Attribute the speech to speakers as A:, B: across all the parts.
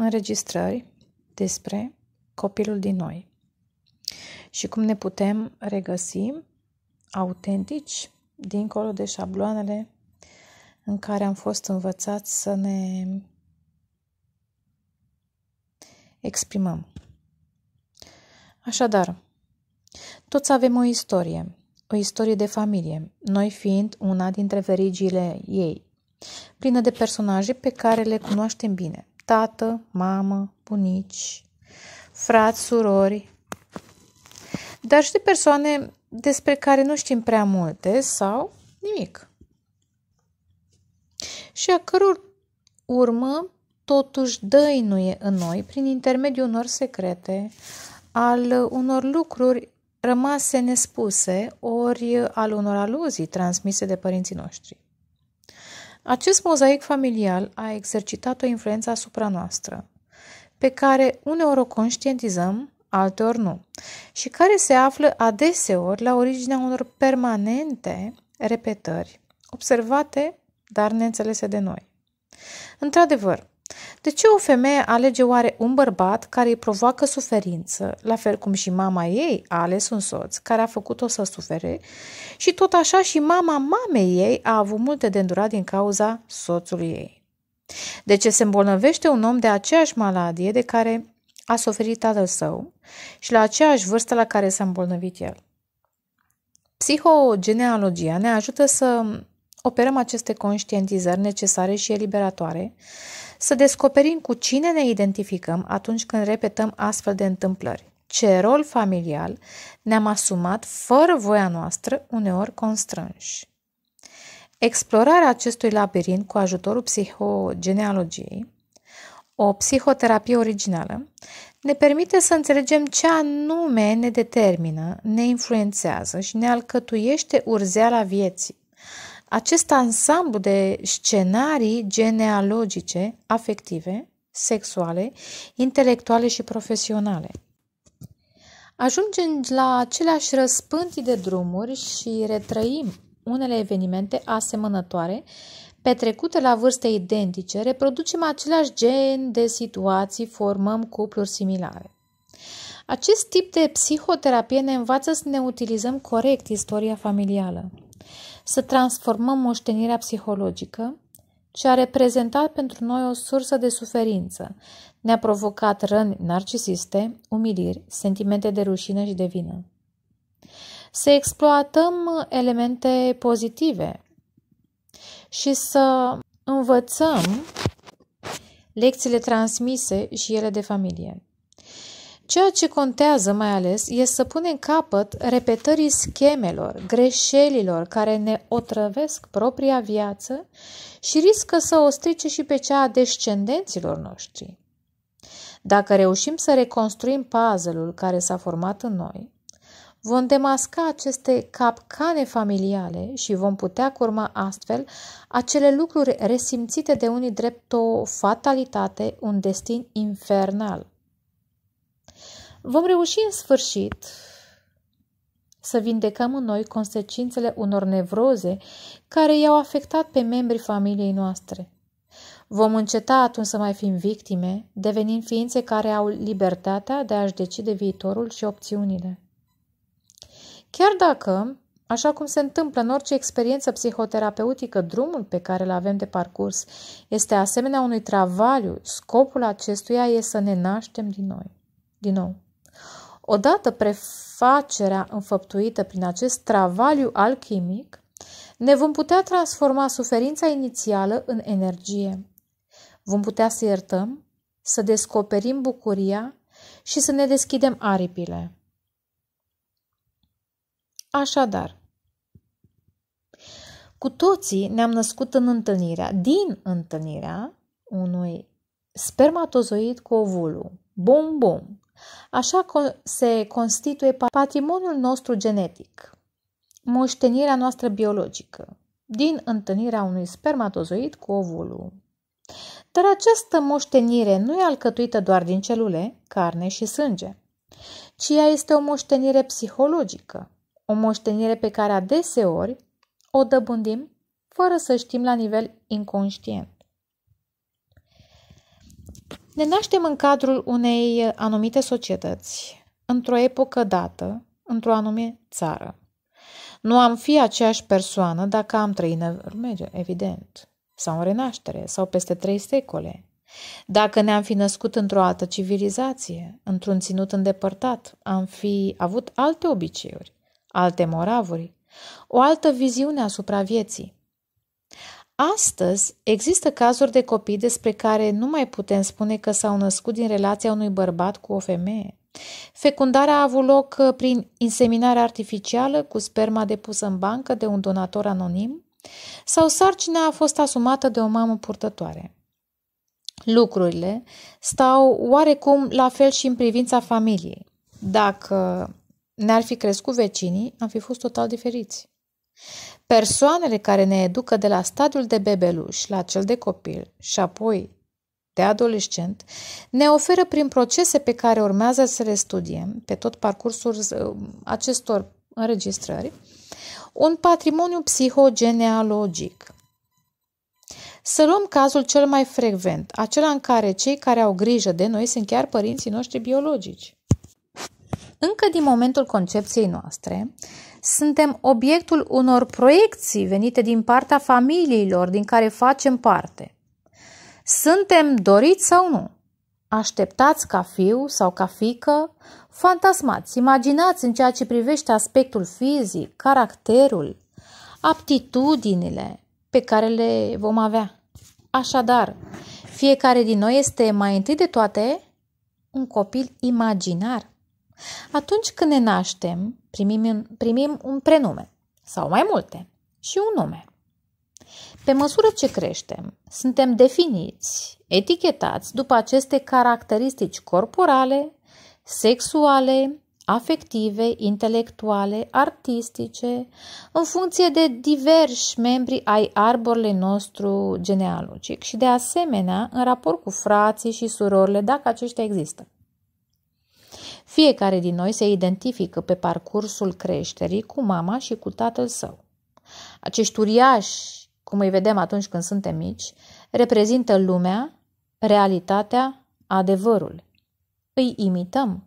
A: înregistrări despre copilul din noi și cum ne putem regăsi autentici dincolo de șabloanele în care am fost învățați să ne exprimăm. Așadar, toți avem o istorie, o istorie de familie, noi fiind una dintre verigile ei, plină de personaje pe care le cunoaștem bine tată, mamă, bunici, frați, surori, dar și de persoane despre care nu știm prea multe sau nimic. Și a căror urmă totuși dăinuie în noi prin intermediul unor secrete, al unor lucruri rămase nespuse, ori al unor aluzii transmise de părinții noștri. Acest mozaic familial a exercitat o influență asupra noastră, pe care uneori o conștientizăm, alteori nu, și care se află adeseori la originea unor permanente repetări, observate, dar neînțelese de noi. Într-adevăr, de ce o femeie alege oare un bărbat care îi provoacă suferință, la fel cum și mama ei a ales un soț care a făcut-o să sufere și tot așa și mama mamei ei a avut multe de îndurat din cauza soțului ei? De ce se îmbolnăvește un om de aceeași maladie de care a suferit tatăl său și la aceeași vârstă la care s-a îmbolnăvit el? Psihogenealogia ne ajută să operăm aceste conștientizări necesare și eliberatoare să descoperim cu cine ne identificăm atunci când repetăm astfel de întâmplări. Ce rol familial ne-am asumat fără voia noastră, uneori constrânși. Explorarea acestui labirint cu ajutorul psihogenealogiei, o psihoterapie originală, ne permite să înțelegem ce anume ne determină, ne influențează și ne alcătuiește urzeala vieții. Acest ansamblu de scenarii genealogice, afective, sexuale, intelectuale și profesionale. Ajungem la aceleași răspântii de drumuri și retrăim unele evenimente asemănătoare petrecute la vârste identice, reproducem același gen de situații, formăm cupluri similare. Acest tip de psihoterapie ne învață să ne utilizăm corect istoria familială să transformăm moștenirea psihologică, ce a reprezentat pentru noi o sursă de suferință, ne-a provocat răni narcisiste, umiliri, sentimente de rușine și de vină. Să exploatăm elemente pozitive și să învățăm lecțiile transmise și ele de familie. Ceea ce contează mai ales este să punem capăt repetării schemelor, greșelilor care ne otrăvesc propria viață și riscă să o strice și pe cea a descendenților noștri. Dacă reușim să reconstruim puzzle-ul care s-a format în noi, vom demasca aceste capcane familiale și vom putea curma astfel acele lucruri resimțite de unii drept o fatalitate, un destin infernal – Vom reuși în sfârșit să vindecăm în noi consecințele unor nevroze care i-au afectat pe membrii familiei noastre. Vom înceta atunci să mai fim victime, devenind ființe care au libertatea de a-și decide viitorul și opțiunile. Chiar dacă, așa cum se întâmplă în orice experiență psihoterapeutică, drumul pe care îl avem de parcurs este asemenea unui travaliu, scopul acestuia este să ne naștem din noi. Din nou. Odată prefacerea înfăptuită prin acest travaliu alchimic, ne vom putea transforma suferința inițială în energie. Vom putea să iertăm, să descoperim bucuria și să ne deschidem aripile. Așadar, cu toții ne-am născut în întâlnirea, din întâlnirea unui spermatozoid cu ovulul, Bum-bum. Așa se constituie patrimoniul nostru genetic, moștenirea noastră biologică, din întâlnirea unui spermatozoid cu ovulul. Dar această moștenire nu e alcătuită doar din celule, carne și sânge, ci ea este o moștenire psihologică, o moștenire pe care adeseori o dăbândim fără să știm la nivel inconștient. Ne naștem în cadrul unei uh, anumite societăți, într-o epocă dată, într-o anume țară. Nu am fi aceeași persoană dacă am trăit în mediu evident, sau în renaștere, sau peste trei secole. Dacă ne-am fi născut într-o altă civilizație, într-un ținut îndepărtat, am fi avut alte obiceiuri, alte moravuri, o altă viziune asupra vieții. Astăzi există cazuri de copii despre care nu mai putem spune că s-au născut din relația unui bărbat cu o femeie. Fecundarea a avut loc uh, prin inseminare artificială cu sperma depusă în bancă de un donator anonim sau sarcina a fost asumată de o mamă purtătoare. Lucrurile stau oarecum la fel și în privința familiei. Dacă ne-ar fi crescut vecinii, am fi fost total diferiți. Persoanele care ne educă de la stadiul de bebeluș la cel de copil și apoi de adolescent, ne oferă prin procese pe care urmează să le studiem pe tot parcursul acestor înregistrări, un patrimoniu psihogenealogic. Să luăm cazul cel mai frecvent, acela în care cei care au grijă de noi sunt chiar părinții noștri biologici. Încă din momentul concepției noastre, suntem obiectul unor proiecții venite din partea familiilor din care facem parte. Suntem doriți sau nu? Așteptați ca fiu sau ca fică? Fantasmați, imaginați în ceea ce privește aspectul fizic, caracterul, aptitudinile pe care le vom avea. Așadar, fiecare din noi este mai întâi de toate un copil imaginar atunci când ne naștem, primim, primim un prenume sau mai multe și un nume. Pe măsură ce creștem, suntem definiți, etichetați după aceste caracteristici corporale, sexuale, afective, intelectuale, artistice, în funcție de diversi membri ai arborului nostru genealogic și de asemenea în raport cu frații și surorile, dacă aceștia există. Fiecare din noi se identifică pe parcursul creșterii cu mama și cu tatăl său. Acești uriași, cum îi vedem atunci când suntem mici, reprezintă lumea, realitatea, adevărul. Îi imităm,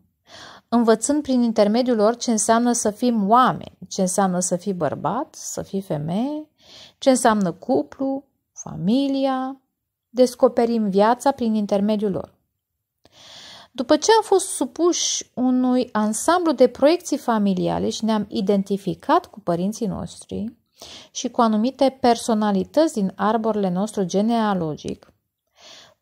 A: învățând prin intermediul lor ce înseamnă să fim oameni, ce înseamnă să fii bărbat, să fii femeie, ce înseamnă cuplu, familia, descoperim viața prin intermediul lor. După ce am fost supuși unui ansamblu de proiecții familiale și ne-am identificat cu părinții noștri și cu anumite personalități din arborele nostru genealogic,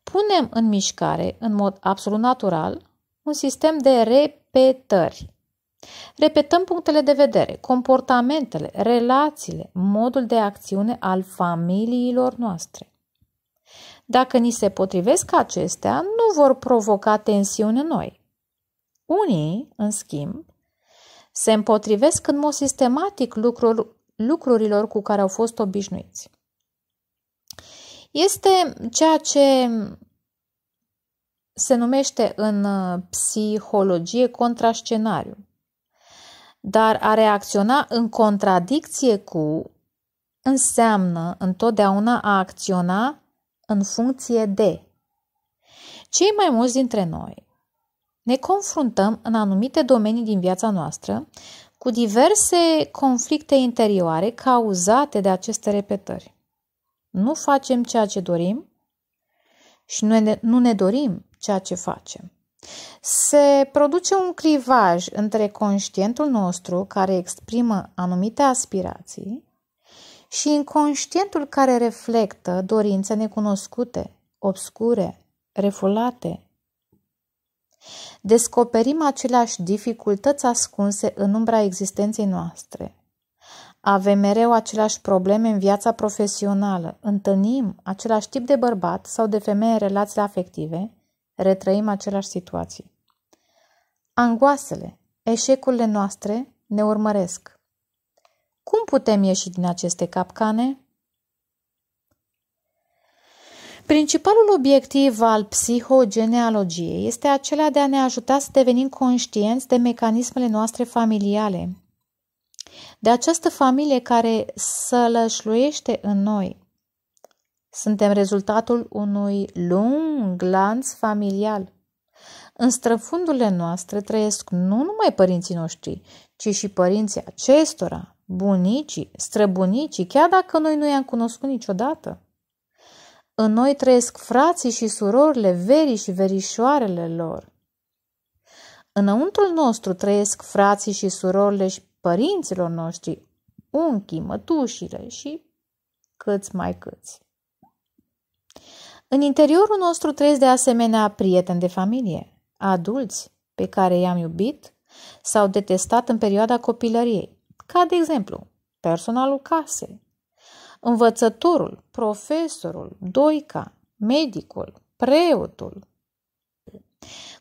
A: punem în mișcare, în mod absolut natural, un sistem de repetări. Repetăm punctele de vedere, comportamentele, relațiile, modul de acțiune al familiilor noastre. Dacă ni se potrivesc acestea, nu vor provoca tensiuni în noi. Unii, în schimb, se împotrivesc în mod sistematic lucrul, lucrurilor cu care au fost obișnuiți. Este ceea ce se numește în uh, psihologie contrascenariu, dar a reacționa în contradicție cu înseamnă întotdeauna a acționa în funcție de. Cei mai mulți dintre noi ne confruntăm în anumite domenii din viața noastră cu diverse conflicte interioare cauzate de aceste repetări. Nu facem ceea ce dorim și nu ne, nu ne dorim ceea ce facem. Se produce un clivaj între conștientul nostru care exprimă anumite aspirații și inconștientul care reflectă dorințe necunoscute, obscure, refulate. Descoperim aceleași dificultăți ascunse în umbra existenței noastre. Avem mereu aceleași probleme în viața profesională, întâlnim același tip de bărbat sau de femeie în relațiile afective, retrăim aceleași situații. Angoasele, eșecurile noastre ne urmăresc. Cum putem ieși din aceste capcane? Principalul obiectiv al psihogenealogiei este acela de a ne ajuta să devenim conștienți de mecanismele noastre familiale, de această familie care sălășluiește în noi. Suntem rezultatul unui lung lanț familial. În străfundurile noastre trăiesc nu numai părinții noștri, ci și părinții acestora, bunicii, străbunicii, chiar dacă noi nu i-am cunoscut niciodată. În noi trăiesc frații și surorile, verii și verișoarele lor. Înăuntrul nostru trăiesc frații și surorile și părinților noștri, unchii, mătușile și câți mai câți. În interiorul nostru trăiesc de asemenea prieteni de familie, adulți pe care i-am iubit sau detestat în perioada copilăriei, ca de exemplu personalul casei, învățătorul, profesorul, doica, medicul, preotul.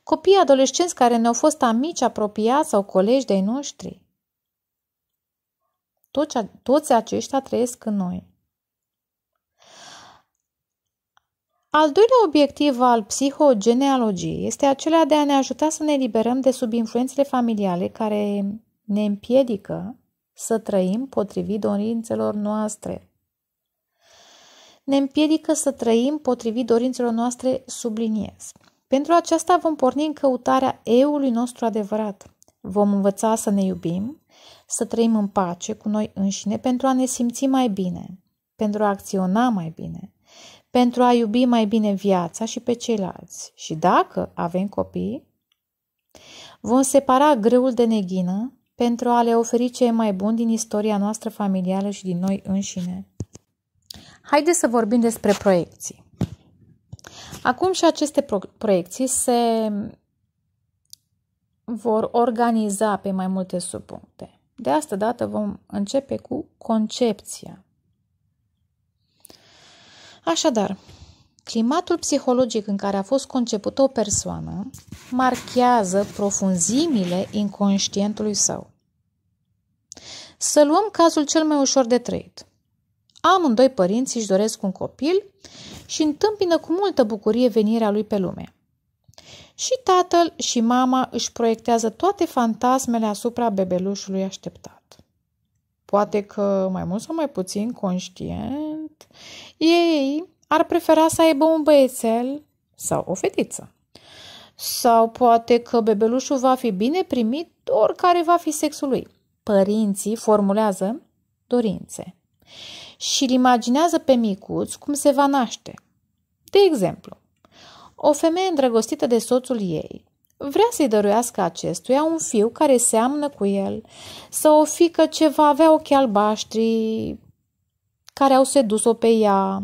A: Copiii adolescenți care ne-au fost amici, apropiați sau colegi de-ai noștri. Toți, toți aceștia trăiesc în noi. Al doilea obiectiv al psihogenealogiei este acela de a ne ajuta să ne liberăm de sub influențele familiale care ne împiedică să trăim potrivit dorințelor noastre. Ne împiedică să trăim potrivit dorințelor noastre, subliniez. Pentru aceasta vom porni în căutarea eului nostru adevărat. Vom învăța să ne iubim, să trăim în pace cu noi înșine pentru a ne simți mai bine, pentru a acționa mai bine, pentru a iubi mai bine viața și pe ceilalți. Și dacă avem copii, vom separa greul de neghină pentru a le oferi ce e mai bun din istoria noastră familială și din noi înșine. Haideți să vorbim despre proiecții. Acum și aceste pro- proiecții se vor organiza pe mai multe subpuncte. De asta dată vom începe cu concepția. Așadar, Climatul psihologic în care a fost concepută o persoană marchează profunzimile inconștientului său. Să luăm cazul cel mai ușor de trăit. Amândoi părinți își doresc un copil și întâmpină cu multă bucurie venirea lui pe lume. Și tatăl și mama își proiectează toate fantasmele asupra bebelușului așteptat. Poate că, mai mult sau mai puțin conștient, ei ar prefera să aibă un băiețel sau o fetiță. Sau poate că bebelușul va fi bine primit oricare va fi sexul lui. Părinții formulează dorințe și îl imaginează pe micuț cum se va naște. De exemplu, o femeie îndrăgostită de soțul ei vrea să-i dăruiască acestuia un fiu care seamănă cu el sau o fică ce va avea ochi albaștri care au sedus-o pe ea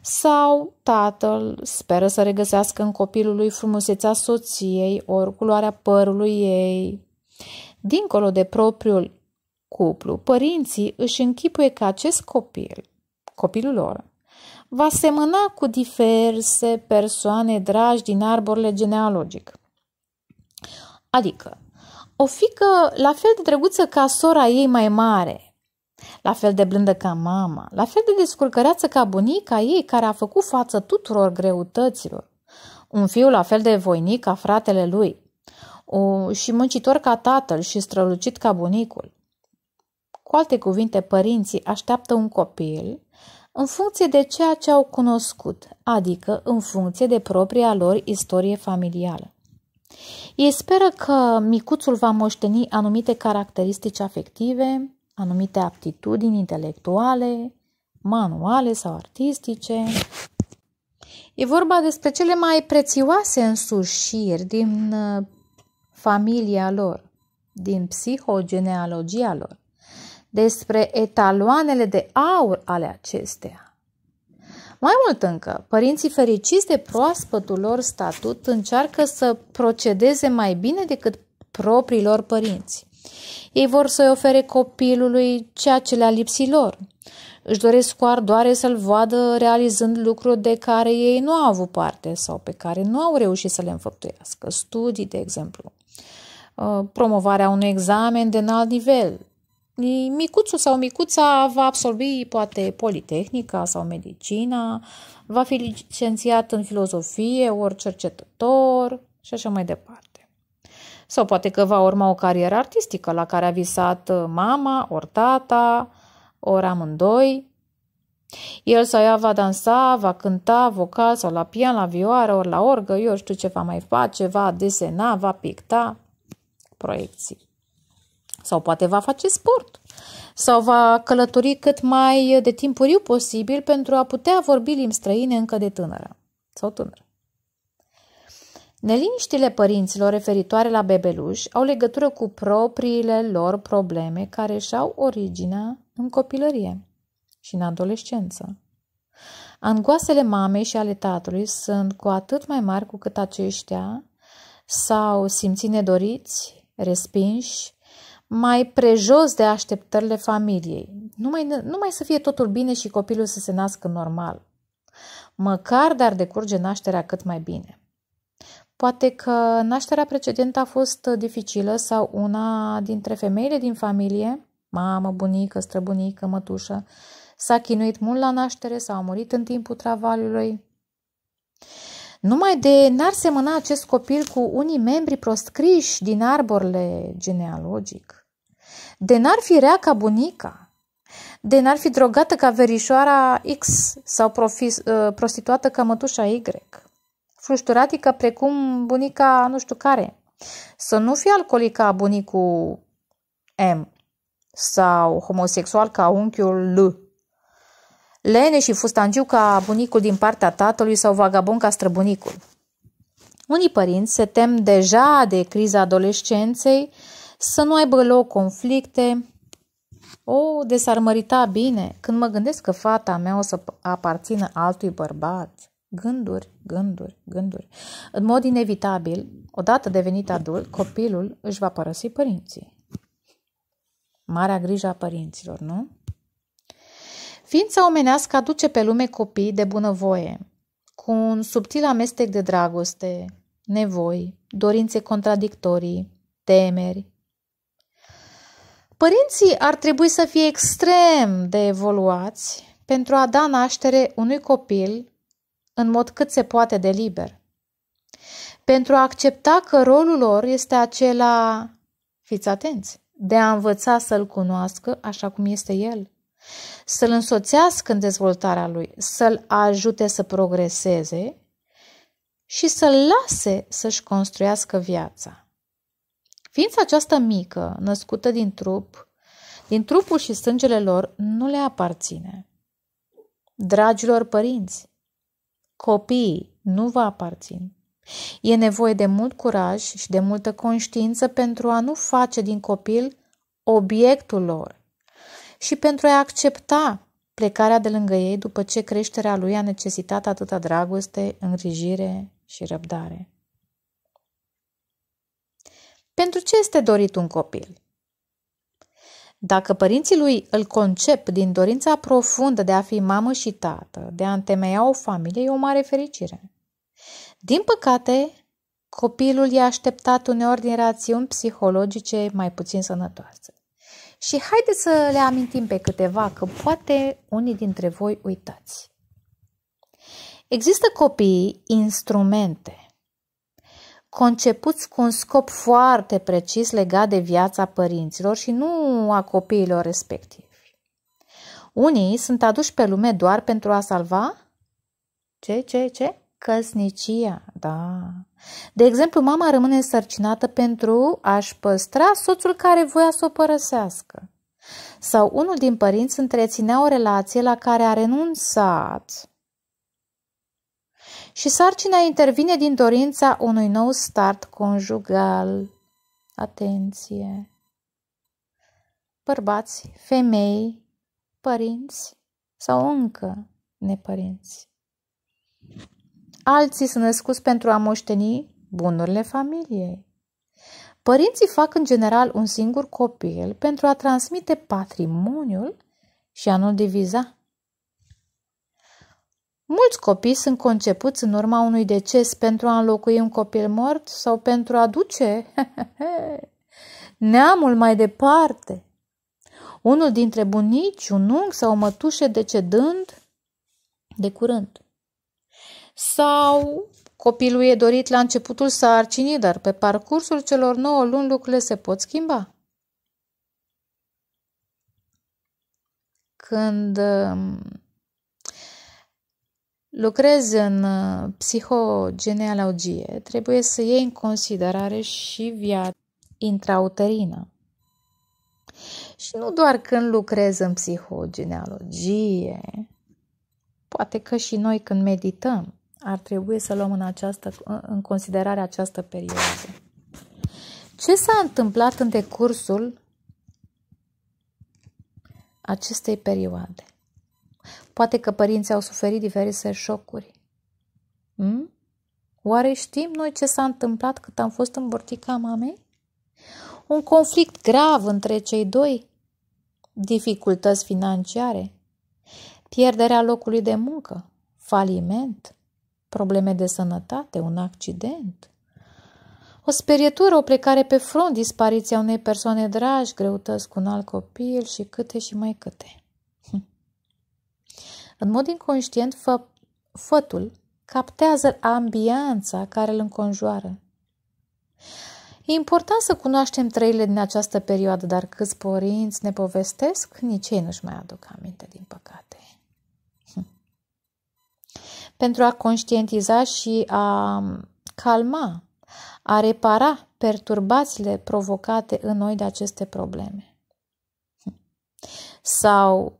A: sau tatăl speră să regăsească în copilul lui frumusețea soției ori culoarea părului ei. Dincolo de propriul cuplu, părinții își închipuie că acest copil, copilul lor, va semăna cu diverse persoane dragi din arborele genealogic. Adică, o fică la fel de drăguță ca sora ei mai mare, la fel de blândă ca mama, la fel de descurcăreață ca bunica ei care a făcut față tuturor greutăților. Un fiu la fel de voinic ca fratele lui o, și muncitor ca tatăl și strălucit ca bunicul. Cu alte cuvinte, părinții așteaptă un copil în funcție de ceea ce au cunoscut, adică în funcție de propria lor istorie familială. Ei speră că micuțul va moșteni anumite caracteristici afective, anumite aptitudini intelectuale, manuale sau artistice. E vorba despre cele mai prețioase însușiri din uh, familia lor, din psihogenealogia lor, despre etaloanele de aur ale acestea. Mai mult încă, părinții fericiți de proaspătul lor statut încearcă să procedeze mai bine decât propriilor părinți. Ei vor să-i ofere copilului ceea ce le-a lipsit lor. Își doresc cu ardoare să-l vadă realizând lucruri de care ei nu au avut parte sau pe care nu au reușit să le înfăptuiască. Studii, de exemplu, uh, promovarea unui examen de înalt nivel. Micuțul sau micuța va absorbi poate politehnica sau medicina, va fi licențiat în filozofie, ori cercetător și așa mai departe. Sau poate că va urma o carieră artistică la care a visat uh, mama, ori tata, ori amândoi. El sau ea va dansa, va cânta vocal sau la pian, la vioară, ori la orgă, eu știu ce va mai face, va desena, va picta proiecții. Sau poate va face sport. Sau va călători cât mai de timpuriu posibil pentru a putea vorbi limbi străine încă de tânără sau tânăr. Neliniștile părinților referitoare la bebeluș au legătură cu propriile lor probleme care își au originea în copilărie și în adolescență. Angoasele mamei și ale tatălui sunt cu atât mai mari cu cât aceștia s-au simțit nedoriți, respinși, mai prejos de așteptările familiei. Numai, numai să fie totul bine și copilul să se nască normal. Măcar dar decurge nașterea cât mai bine. Poate că nașterea precedentă a fost dificilă sau una dintre femeile din familie, mamă, bunică, străbunică, mătușă, s-a chinuit mult la naștere sau a murit în timpul travaliului. Numai de n-ar semăna acest copil cu unii membri proscriși din arborile genealogic. De n-ar fi rea ca bunica. De n-ar fi drogată ca verișoara X sau profis, uh, prostituată ca mătușa Y flușturatică precum bunica nu știu care. Să nu fie alcoolic ca bunicul M sau homosexual ca unchiul L. Lene și fustangiu ca bunicul din partea tatălui sau vagabon ca străbunicul. Unii părinți se tem deja de criza adolescenței, să nu aibă loc conflicte. O, de s-ar mărita bine când mă gândesc că fata mea o să aparțină altui bărbat. Gânduri, gânduri, gânduri. În mod inevitabil, odată devenit adult, copilul își va părăsi părinții. Marea grijă a părinților, nu? Ființa omenească aduce pe lume copii de bunăvoie, cu un subtil amestec de dragoste, nevoi, dorințe contradictorii, temeri. Părinții ar trebui să fie extrem de evoluați pentru a da naștere unui copil în mod cât se poate de liber. Pentru a accepta că rolul lor este acela, fiți atenți, de a învăța să-l cunoască așa cum este el, să-l însoțească în dezvoltarea lui, să-l ajute să progreseze și să-l lase să-și construiască viața. Ființa aceasta mică, născută din trup, din trupul și sângele lor, nu le aparține. Dragilor părinți, Copiii nu vă aparțin. E nevoie de mult curaj și de multă conștiință pentru a nu face din copil obiectul lor și pentru a accepta plecarea de lângă ei după ce creșterea lui a necesitat atâta dragoste, îngrijire și răbdare. Pentru ce este dorit un copil? Dacă părinții lui îl concep din dorința profundă de a fi mamă și tată, de a întemeia o familie, e o mare fericire. Din păcate, copilul i-a așteptat uneori din rațiuni psihologice mai puțin sănătoase. Și haideți să le amintim pe câteva, că poate unii dintre voi uitați. Există copii instrumente concepuți cu un scop foarte precis legat de viața părinților și nu a copiilor respectivi. Unii sunt aduși pe lume doar pentru a salva ce, ce, ce? Căsnicia, da. De exemplu, mama rămâne însărcinată pentru a-și păstra soțul care voia să o părăsească. Sau unul din părinți întreținea o relație la care a renunțat și sarcina intervine din dorința unui nou start conjugal. Atenție! Bărbați, femei, părinți sau încă nepărinți. Alții sunt născuți pentru a moșteni bunurile familiei. Părinții fac în general un singur copil pentru a transmite patrimoniul și a nu diviza Mulți copii sunt concepuți în urma unui deces pentru a înlocui un copil mort sau pentru a duce neamul mai departe. Unul dintre bunici, un unghi sau o mătușe decedând de curând. Sau copilul e dorit la începutul sarcinii, dar pe parcursul celor 9 luni lucrurile se pot schimba. Când um, lucrezi în uh, psihogenealogie, trebuie să iei în considerare și viața intrauterină. Și nu doar când lucrezi în psihogenealogie, poate că și noi când medităm, ar trebui să luăm în, această, în considerare această perioadă. Ce s-a întâmplat în decursul acestei perioade? Poate că părinții au suferit diverse șocuri. Hmm? Oare știm noi ce s-a întâmplat cât am fost în bortica mamei? Un conflict grav între cei doi, dificultăți financiare, pierderea locului de muncă, faliment, probleme de sănătate, un accident, o sperietură, o plecare pe front, dispariția unei persoane dragi, greutăți cu un alt copil și câte și mai câte. În mod inconștient, fă, fătul captează ambianța care îl înconjoară. E important să cunoaștem trăile din această perioadă, dar câți părinți ne povestesc, nici ei nu-și mai aduc aminte, din păcate. Hm. Pentru a conștientiza și a calma, a repara perturbațiile provocate în noi de aceste probleme. Hm. Sau,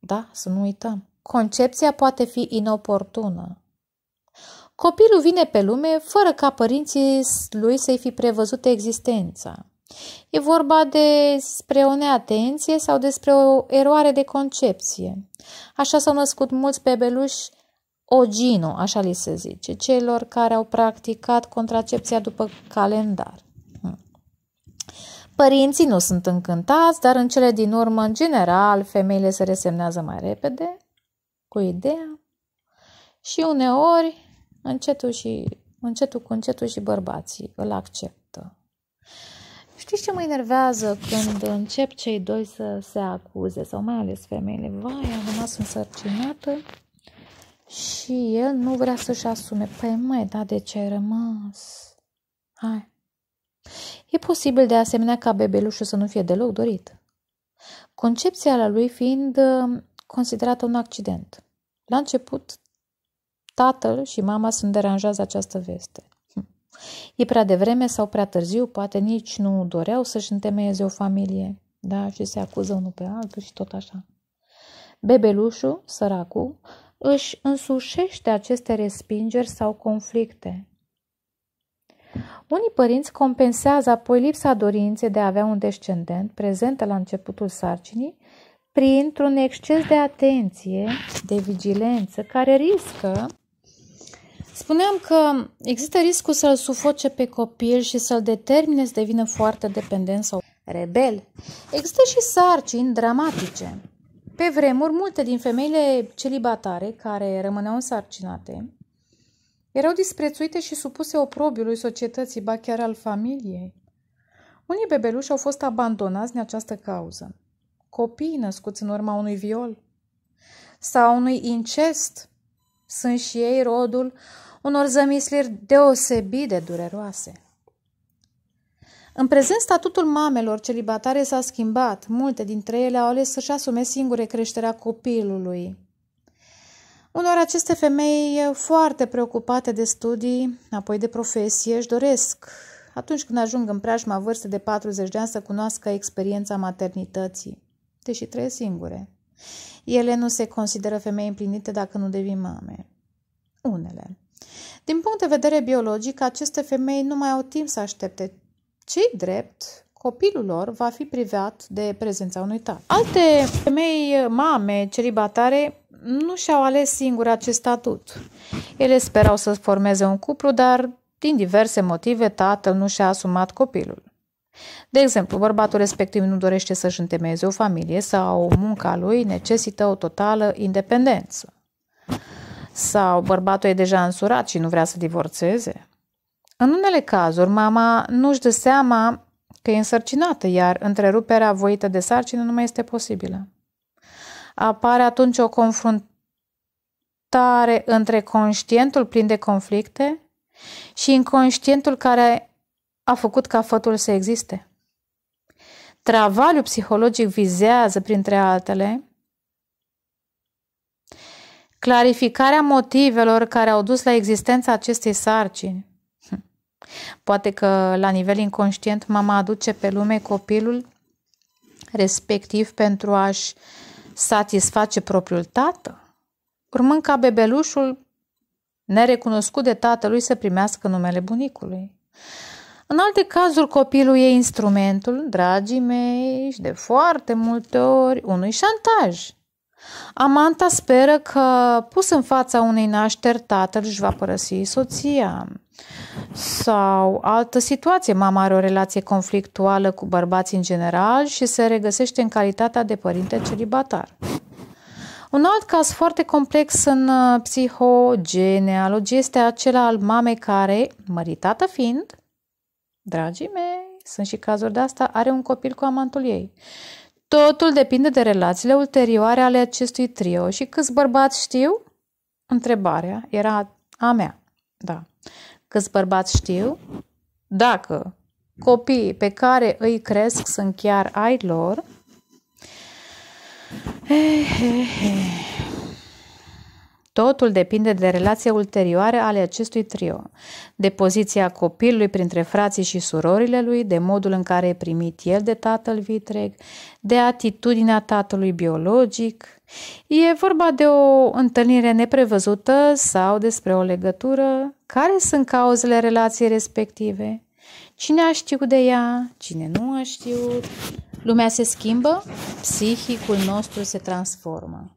A: da, să nu uităm, concepția poate fi inoportună. Copilul vine pe lume fără ca părinții lui să-i fi prevăzut existența. E vorba despre o neatenție sau despre o eroare de concepție. Așa s-au născut mulți bebeluși ogino, așa li se zice, celor care au practicat contracepția după calendar. Hm. Părinții nu sunt încântați, dar în cele din urmă, în general, femeile se resemnează mai repede cu ideea și uneori încetul, și, încetul cu încetul și bărbații îl acceptă. Știți ce mă enervează când încep cei doi să se acuze, sau mai ales femeile? Vai, am rămas însărcinată și el nu vrea să-și asume. Păi mai, da, de ce ai rămas? Hai. E posibil de asemenea ca bebelușul să nu fie deloc dorit. Concepția la lui fiind considerat un accident. La început, tatăl și mama sunt deranjează această veste. Hm. E prea devreme sau prea târziu, poate nici nu doreau să-și întemeieze o familie, da, și se acuză unul pe altul și tot așa. Bebelușul, săracul, își însușește aceste respingeri sau conflicte. Unii părinți compensează apoi lipsa dorinței de a avea un descendent prezentă la începutul sarcinii printr-un exces de atenție, de vigilență, care riscă. Spuneam că există riscul să-l sufoce pe copil și să-l determine să devină foarte dependent sau rebel. Există și sarcini dramatice. Pe vremuri, multe din femeile celibatare care rămâneau însarcinate erau disprețuite și supuse oprobiului societății, ba chiar al familiei. Unii bebeluși au fost abandonați din această cauză. Copii născuți în urma unui viol sau unui incest sunt și ei rodul unor zămisliri deosebit de dureroase. În prezent, statutul mamelor celibatare s-a schimbat. Multe dintre ele au ales să-și asume singure creșterea copilului. Unor aceste femei foarte preocupate de studii, apoi de profesie, își doresc, atunci când ajung în preajma vârstă de 40 de ani, să cunoască experiența maternității crește și trăiesc singure. Ele nu se consideră femei împlinite dacă nu devin mame. Unele. Din punct de vedere biologic, aceste femei nu mai au timp să aștepte. Cei drept, copilul lor va fi privat de prezența unui tată. Alte femei mame celibatare nu și-au ales singure acest statut. Ele sperau să formeze un cuplu, dar din diverse motive tatăl nu și-a asumat copilul. De exemplu, bărbatul respectiv nu dorește să-și întemeieze o familie sau munca lui necesită o totală independență. Sau bărbatul e deja însurat și nu vrea să divorțeze. În unele cazuri, mama nu-și dă seama că e însărcinată, iar întreruperea voită de sarcină nu mai este posibilă. Apare atunci o confruntare între conștientul plin de conflicte și inconștientul care a făcut ca fătul să existe. Travaliul psihologic vizează, printre altele, clarificarea motivelor care au dus la existența acestei sarcini. Hm. Poate că la nivel inconștient mama aduce pe lume copilul respectiv pentru a-și satisface propriul tată, urmând ca bebelușul nerecunoscut de tatălui să primească numele bunicului. În alte cazuri, copilul e instrumentul, dragii mei, și de foarte multe ori unui șantaj. Amanta speră că, pus în fața unei nașteri, tatăl își va părăsi soția. Sau altă situație, mama are o relație conflictuală cu bărbații în general și se regăsește în calitatea de părinte celibatar. Un alt caz foarte complex în uh, psihogenealogie este acela al mamei care, măritată fiind, Dragii mei, sunt și cazuri de asta, are un copil cu amantul ei. Totul depinde de relațiile ulterioare ale acestui trio și câți bărbați știu? Întrebarea era a mea. Da. Câți bărbați știu? Dacă copiii pe care îi cresc sunt chiar ai lor, eh, eh, eh. Totul depinde de relația ulterioare ale acestui trio, de poziția copilului printre frații și surorile lui, de modul în care e primit el de tatăl vitreg, de atitudinea tatălui biologic. E vorba de o întâlnire neprevăzută sau despre o legătură? Care sunt cauzele relației respective? Cine a știut de ea? Cine nu a știut? Lumea se schimbă? Psihicul nostru se transformă.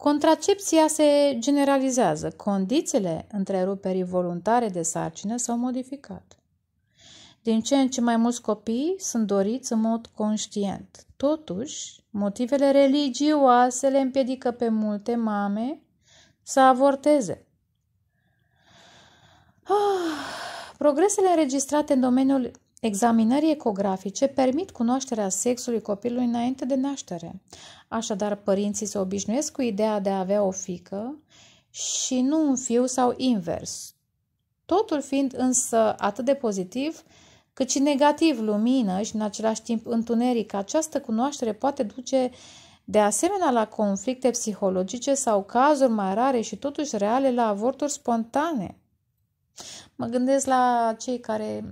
A: Contracepția se generalizează. Condițiile întreruperii voluntare de sarcină s-au modificat. Din ce în ce mai mulți copii sunt doriți în mod conștient. Totuși, motivele religioase le împiedică pe multe mame să avorteze. Ah, progresele înregistrate în domeniul Examinări ecografice permit cunoașterea sexului copilului înainte de naștere. Așadar, părinții se obișnuiesc cu ideea de a avea o fică și nu un fiu sau invers. Totul fiind însă atât de pozitiv, cât și negativ lumină și în același timp întuneric, această cunoaștere poate duce de asemenea la conflicte psihologice sau cazuri mai rare și totuși reale la avorturi spontane. Mă gândesc la cei care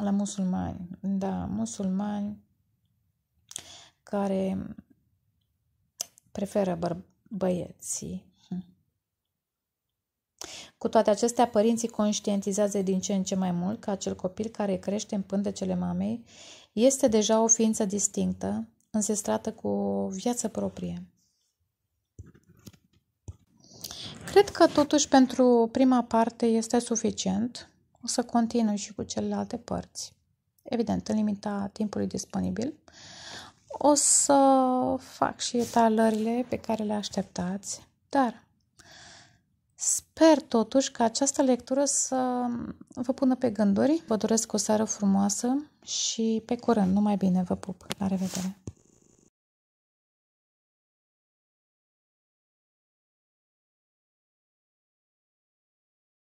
A: la musulmani, da, musulmani care preferă bă- băieții. Cu toate acestea, părinții conștientizează din ce în ce mai mult că acel copil care crește în pântecele mamei este deja o ființă distinctă, însestrată cu o viață proprie. Cred că totuși pentru prima parte este suficient o să continui și cu celelalte părți. Evident, în limita timpului disponibil. O să fac și etalările pe care le așteptați, dar sper totuși că această lectură să vă pună pe gânduri. Vă doresc o seară frumoasă și pe curând, numai bine, vă pup. La revedere!